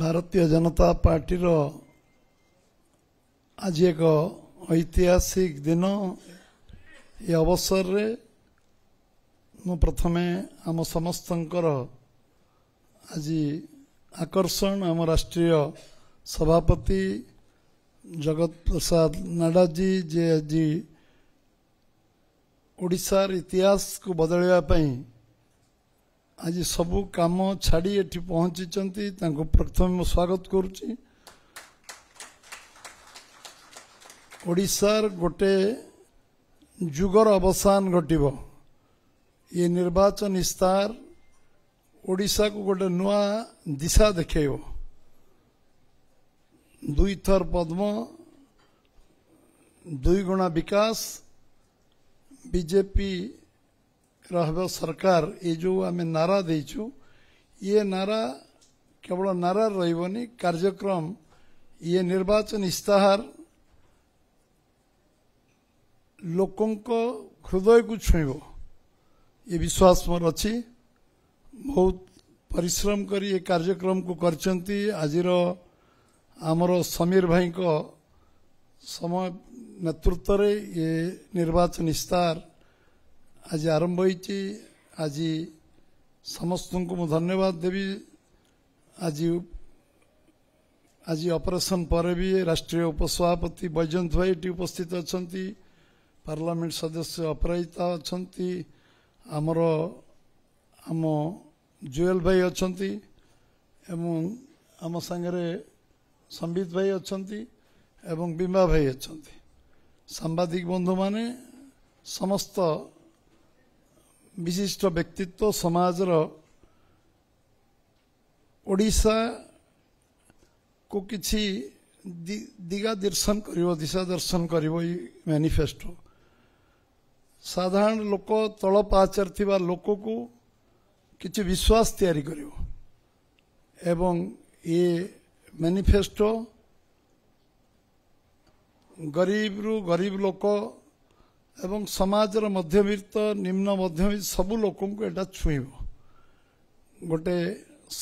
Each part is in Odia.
ଭାରତୀୟ ଜନତା ପାର୍ଟିର ଆଜି ଏକ ଐତିହାସିକ ଦିନ ଏ ଅବସରରେ ମୁଁ ପ୍ରଥମେ ଆମ ସମସ୍ତଙ୍କର ଆଜି ଆକର୍ଷଣ ଆମ ରାଷ୍ଟ୍ରୀୟ ସଭାପତି ଜଗତ ପ୍ରସାଦ ନାଡ଼ାଜୀ ଯେ ଆଜି ଓଡ଼ିଶାର ଇତିହାସକୁ ବଦଳାଇବା ପାଇଁ ଆଜି ସବୁ କାମ ଛାଡ଼ି ଏଠି ପହଞ୍ଚିଛନ୍ତି ତାଙ୍କୁ ପ୍ରଥମେ ମୁଁ ସ୍ୱାଗତ କରୁଛି ଓଡ଼ିଶାର ଗୋଟେ ଯୁଗର ଅବସାନ ଘଟିବ ଏ ନିର୍ବାଚନ ଇସ୍ତାର ଓଡ଼ିଶାକୁ ଗୋଟେ ନୂଆ ଦିଶା ଦେଖାଇବ ଦୁଇଥର ପଦ୍ମ ଦୁଇ ଗୁଣା ବିକାଶ ବିଜେପି ରହିବ ସରକାର ଏ ଯେଉଁ ଆମେ ନାରା ଦେଇଛୁ ଇଏ ନାରା କେବଳ ନାରା ରହିବନି କାର୍ଯ୍ୟକ୍ରମ ଇଏ ନିର୍ବାଚନ ଇସ୍ତାହାର ଲୋକଙ୍କ ହୃଦୟକୁ ଛୁଇଁବ ଏ ବିଶ୍ୱାସ ମୋର ଅଛି ବହୁତ ପରିଶ୍ରମ କରି ଏ କାର୍ଯ୍ୟକ୍ରମକୁ କରିଛନ୍ତି ଆଜିର ଆମର ସମୀର ଭାଇଙ୍କ ସମୟ ନେତୃତ୍ୱରେ ଇଏ ନିର୍ବାଚନ ଇସ୍ତାହାର ଆଜି ଆରମ୍ଭ ହୋଇଛି ଆଜି ସମସ୍ତଙ୍କୁ ମୁଁ ଧନ୍ୟବାଦ ଦେବି ଆଜି ଆଜି ଅପରେସନ୍ ପରେ ବି ରାଷ୍ଟ୍ରୀୟ ଉପସଭାପତି ବୈଜୟନ୍ତ ଭାଇ ଏଠି ଉପସ୍ଥିତ ଅଛନ୍ତି ପାର୍ଲାମେଣ୍ଟ ସଦସ୍ୟ ଅପରାଜିତା ଅଛନ୍ତି ଆମର ଆମ ଜୁଏଲ ଭାଇ ଅଛନ୍ତି ଏବଂ ଆମ ସାଙ୍ଗରେ ସମ୍ବିତ ଭାଇ ଅଛନ୍ତି ଏବଂ ବିମା ଭାଇ ଅଛନ୍ତି ସାମ୍ବାଦିକ ବନ୍ଧୁମାନେ ସମସ୍ତ ବିଶିଷ୍ଟ ବ୍ୟକ୍ତିତ୍ୱ ସମାଜର ଓଡ଼ିଶାକୁ କିଛି ଦିଗା ଦର୍ଶନ କରିବ ଦିଶା ଦର୍ଶନ କରିବ ଏଇ ମ୍ୟାନିଫେଷ୍ଟୋ ସାଧାରଣ ଲୋକ ତଳ ପାହାଚରେ ଥିବା ଲୋକକୁ କିଛି ବିଶ୍ୱାସ ତିଆରି କରିବ ଏବଂ ଏ ମ୍ୟାନିଫେଷ୍ଟୋ ଗରିବରୁ ଗରିବ ଲୋକ এবং সমাজের মধ্যবিত্ত নিম্ন মধ্যবিত্ত সবু লোক এটা ছুইব গোটে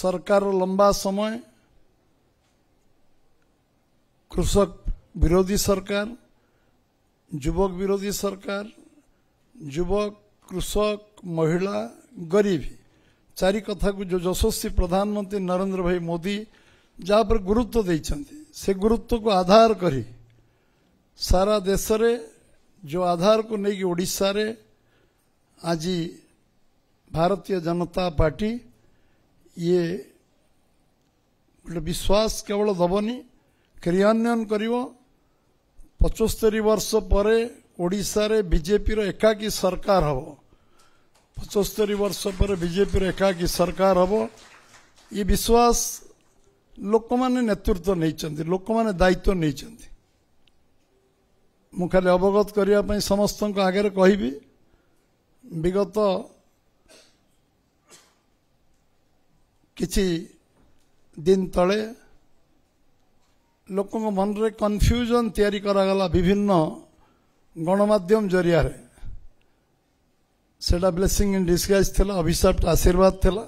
সরকার লম্বা সময় কৃষক বিরোধী সরকার যুবক বিরোধী সরকার যুবক কৃষক মহিলা গরিব চারি কথা जो যশস্বী প্রধানমন্ত্রী নরেন্দ্র ভাই মোদি যা উপরে গুরুত্ব দিয়েছেন সে গুরুত্বকে আধার করে সারা দেশে जो आधार को लेकिन ओडा आज भारतीय जनता पार्टी ये गोटे विश्वास केवल दबनी क्रियान्वयन कर पचस्तरी वर्ष पर बीजेपी एकाकी सरकार हम पचस्तरी वर्ष पर बीजेपी एकाकी सरकार हम ये विश्वास लोक मैंने नेतृत्व नहीं लोक मैंने दायित्व नहीं ମୁଁ ଖାଲି ଅବଗତ କରିବା ପାଇଁ ସମସ୍ତଙ୍କ ଆଗରେ କହିବି ବିଗତ କିଛି ଦିନ ତଳେ ଲୋକଙ୍କ ମନରେ କନଫ୍ୟୁଜନ୍ ତିଆରି କରାଗଲା ବିଭିନ୍ନ ଗଣମାଧ୍ୟମ ଜରିଆରେ ସେଟା ବ୍ଲେସିଂ ଇନ୍ ଡିସ୍ଗାଇଜ୍ ଥିଲା ଅଭିଶାପଟା ଆଶୀର୍ବାଦ ଥିଲା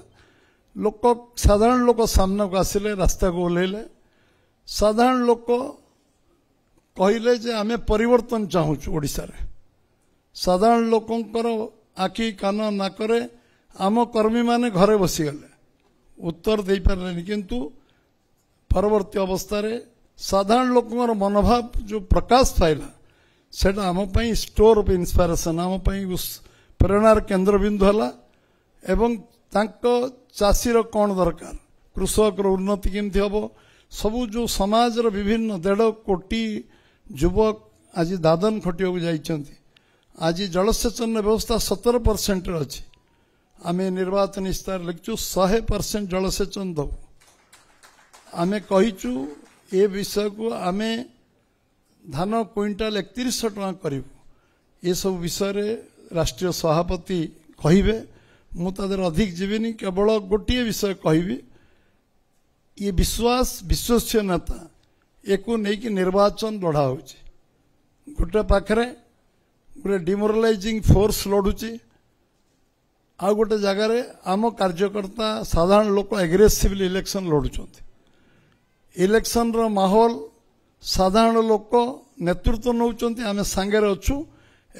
ଲୋକ ସାଧାରଣ ଲୋକ ସାମ୍ନାକୁ ଆସିଲେ ରାସ୍ତାକୁ ଓହ୍ଲାଇଲେ ସାଧାରଣ ଲୋକ କହିଲେ ଯେ ଆମେ ପରିବର୍ତ୍ତନ ଚାହୁଁଛୁ ଓଡ଼ିଶାରେ ସାଧାରଣ ଲୋକଙ୍କର ଆଖି କାନ ନାକରେ ଆମ କର୍ମୀମାନେ ଘରେ ବସିଗଲେ ଉତ୍ତର ଦେଇପାରିଲେନି କିନ୍ତୁ ପରବର୍ତ୍ତୀ ଅବସ୍ଥାରେ ସାଧାରଣ ଲୋକଙ୍କର ମନୋଭାବ ଯେଉଁ ପ୍ରକାଶ ପାଇଲା ସେଇଟା ଆମ ପାଇଁ ଷ୍ଟୋର୍ ଅଫ୍ ଇନ୍ସପାରେସନ୍ ଆମ ପାଇଁ ପ୍ରେରଣାର କେନ୍ଦ୍ରବିନ୍ଦୁ ହେଲା ଏବଂ ତାଙ୍କ ଚାଷୀର କ'ଣ ଦରକାର କୃଷକର ଉନ୍ନତି କେମିତି ହେବ ସବୁ ଯେଉଁ ସମାଜର ବିଭିନ୍ନ ଦେଢ଼ କୋଟି ଯୁବକ ଆଜି ଦାଦନ ଖଟିବାକୁ ଯାଇଛନ୍ତି ଆଜି ଜଳସେଚନ ବ୍ୟବସ୍ଥା ସତର ପରସେଣ୍ଟରେ ଅଛି ଆମେ ନିର୍ବାଚନ ଇସ୍ତାହାର ଲେଖିଛୁ ଶହେ ପରସେଣ୍ଟ ଜଳସେଚନ ଦେବୁ ଆମେ କହିଛୁ ଏ ବିଷୟକୁ ଆମେ ଧାନ କୁଇଣ୍ଟାଲ ଏକତିରିଶହ ଟଙ୍କା କରିବୁ ଏସବୁ ବିଷୟରେ ରାଷ୍ଟ୍ରୀୟ ସଭାପତି କହିବେ ମୁଁ ତା ଦେହରେ ଅଧିକ ଯିବିନି କେବଳ ଗୋଟିଏ ବିଷୟ କହିବି ଇଏ ବିଶ୍ୱାସ ବିଶ୍ୱସନୀୟ ନେତା ୟାକୁ ନେଇକି ନିର୍ବାଚନ ଲଢ଼ା ହେଉଛି ଗୋଟେ ପାଖରେ ଗୋଟେ ଡିମୋରାଲାଇଜିଂ ଫୋର୍ସ ଲଢ଼ୁଛି ଆଉ ଗୋଟେ ଜାଗାରେ ଆମ କାର୍ଯ୍ୟକର୍ତ୍ତା ସାଧାରଣ ଲୋକ ଆଗ୍ରେସିଭଲି ଇଲେକ୍ସନ୍ ଲଢ଼ୁଛନ୍ତି ଇଲେକ୍ସନ୍ର ମାହୋଲ ସାଧାରଣ ଲୋକ ନେତୃତ୍ୱ ନେଉଛନ୍ତି ଆମେ ସାଙ୍ଗରେ ଅଛୁ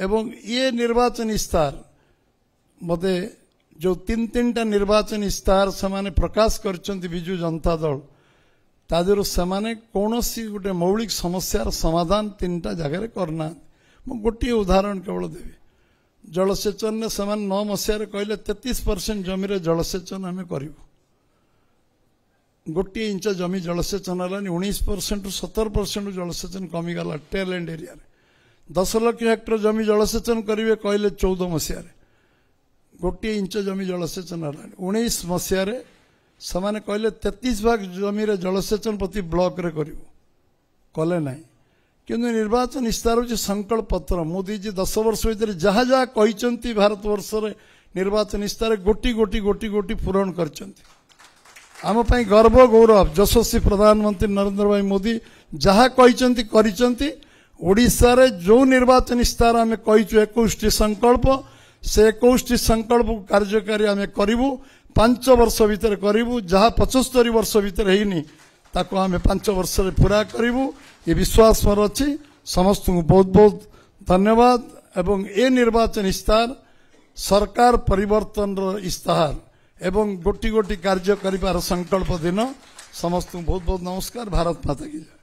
ଏବଂ ଇଏ ନିର୍ବାଚନ ଇସ୍ତାର ମୋତେ ଯେଉଁ ତିନି ତିନିଟା ନିର୍ବାଚନ ଇସ୍ତାର ସେମାନେ ପ୍ରକାଶ କରିଛନ୍ତି ବିଜୁ ଜନତା ଦଳ ତା ଦେହରୁ ସେମାନେ କୌଣସି ଗୋଟେ ମୌଳିକ ସମସ୍ୟାର ସମାଧାନ ତିନିଟା ଜାଗାରେ କରୁନାହାନ୍ତି ମୁଁ ଗୋଟିଏ ଉଦାହରଣ କେବଳ ଦେବି ଜଳସେଚନରେ ସେମାନେ ନଅ ମସିହାରେ କହିଲେ ତେତିଶ ପରସେଣ୍ଟ ଜମିରେ ଜଳସେଚନ ଆମେ କରିବୁ ଗୋଟିଏ ଇଞ୍ଚ ଜମି ଜଳସେଚନ ହେଲାନି ଉଣେଇଶ ପରସେଣ୍ଟରୁ ସତର ପରସେଣ୍ଟରୁ ଜଳସେଚନ କମିଗଲା ଟେଲେଣ୍ଡ ଏରିଆରେ ଦଶ ଲକ୍ଷ ହେକ୍ଟର ଜମି ଜଳସେଚନ କରିବେ କହିଲେ ଚଉଦ ମସିହାରେ ଗୋଟିଏ ଇଞ୍ଚ ଜମି ଜଳସେଚନ ହେଲାଣି ଉଣେଇଶ ମସିହାରେ ସେମାନେ କହିଲେ ତେତିଶ ଭାଗ ଜମିରେ ଜଳସେଚନ ପ୍ରତି ବ୍ଲକରେ କରିବୁ କଲେ ନାହିଁ କିନ୍ତୁ ନିର୍ବାଚନ ଇସ୍ତାହାର ହେଉଛି ସଂକଳ୍ପ ପତ୍ର ମୋଦି ମୋଦିଜୀ ଦଶ ବର୍ଷ ଭିତରେ ଯାହା ଯାହା କହିଛନ୍ତି ଭାରତବର୍ଷରେ ନିର୍ବାଚନ ଇସ୍ତାହାର ଗୋଟି ଗୋଟି ଗୋଟି ଗୋଟି ପୂରଣ କରିଛନ୍ତି ଆମ ପାଇଁ ଗର୍ବ ଗୌରବ ଯଶସ୍ୱୀ ପ୍ରଧାନମନ୍ତ୍ରୀ ନରେନ୍ଦ୍ର ଭାଇ ମୋଦି ଯାହା କହିଛନ୍ତି କରିଛନ୍ତି ଓଡ଼ିଶାରେ ଯେଉଁ ନିର୍ବାଚନ ଇସ୍ତାହାର ଆମେ କହିଛୁ ଏକୋଇଶଟି ସଂକଳ୍ପ ସେ ଏକୋଇଶଟି ସଂକଳ୍ପକୁ କାର୍ଯ୍ୟକାରୀ ଆମେ କରିବୁ ପାଞ୍ଚ ବର୍ଷ ଭିତରେ କରିବୁ ଯାହା ପଞ୍ଚସ୍ତରୀ ବର୍ଷ ଭିତରେ ହେଇନି ତାକୁ ଆମେ ପାଞ୍ଚ ବର୍ଷରେ ପୁରା କରିବୁ ଏ ବିଶ୍ୱାସ ମୋର ଅଛି ସମସ୍ତଙ୍କୁ ବହୁତ ବହୁତ ଧନ୍ୟବାଦ ଏବଂ ଏ ନିର୍ବାଚନ ଇସ୍ତାହାର ସରକାର ପରିବର୍ତ୍ତନର ଇସ୍ତାହାର ଏବଂ ଗୋଟି ଗୋଟି କାର୍ଯ୍ୟ କରିବାର ସଂକଳ୍ପ ଦିନ ସମସ୍ତଙ୍କୁ ବହୁତ ବହୁତ ନମସ୍କାର ଭାରତ ମାତା କି ଯାଏ